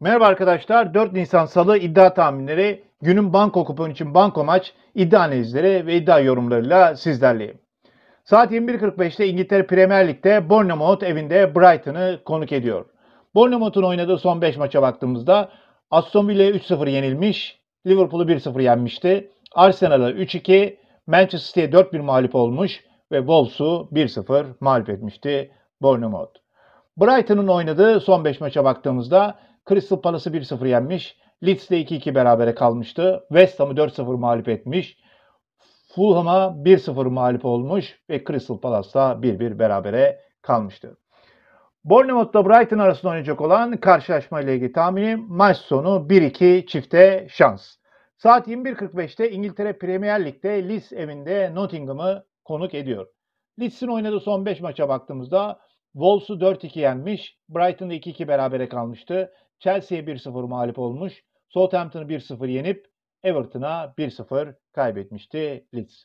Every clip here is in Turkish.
Merhaba arkadaşlar. 4 Nisan Salı iddia tahminleri, günün banko kupon için banko maç, iddia analizleri ve iddia yorumlarıyla sizlerleyim. Saat 21.45'te İngiltere Premier Lig'de Bournemouth evinde Brighton'ı konuk ediyor. Bournemouth'un oynadığı son 5 maça baktığımızda Aston Villa'ya 3-0 yenilmiş, Liverpool'u 1-0 yenmişti. Arsenal'a 3-2, Manchester City'ye 4-1 mağlup olmuş ve Wolves'u 1-0 mağlup etmişti Bournemouth. Brighton'un oynadığı son 5 maça baktığımızda Crystal Palace'ı 1-0 yenmiş. Leeds'le 2-2 berabere kalmıştı. West Ham'ı 4-0 mağlup etmiş. Fulham'a 1-0 mağlup olmuş ve Crystal Palace'la 1-1 berabere kalmıştı. Bournemouth'la Brighton arasında oynayacak olan karşılaşma ile ilgili tahminim maç sonu 1-2 çifte şans. Saat 21.45'te İngiltere Premier Lig'de Leeds evinde Nottingham'ı konuk ediyor. Leeds'in oynadığı son 5 maça baktığımızda Wolves'u 4-2 yenmiş. Brighton'da 2-2 berabere kalmıştı. Chelsea'ye 1-0 mağlup olmuş. Southampton'ı 1-0 yenip Everton'a 1-0 kaybetmişti Leeds.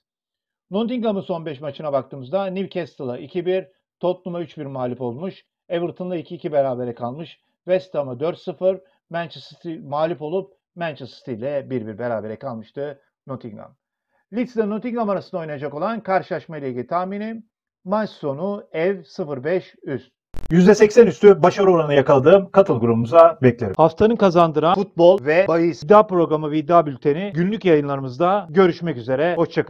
Nottingham'ın son 5 maçına baktığımızda Newcastle'a 2-1, Tottenham'a 3-1 mağlup olmuş. Everton'la 2-2 berabere kalmış. West Ham'a 4-0, Manchester City mağlup olup Manchester City ile 1-1 berabere kalmıştı Nottingham. Leeds ile Nottingham arasında oynayacak olan karşılaşma ile ilgili tahminim Maç sonu ev 0.5 5 üst. %80 üstü başarı oranı yakaladığım katıl grubumuza beklerim. Haftanın kazandıran futbol ve bahis iddia programı ve iddia bülteni günlük yayınlarımızda görüşmek üzere. Hoşçakalın.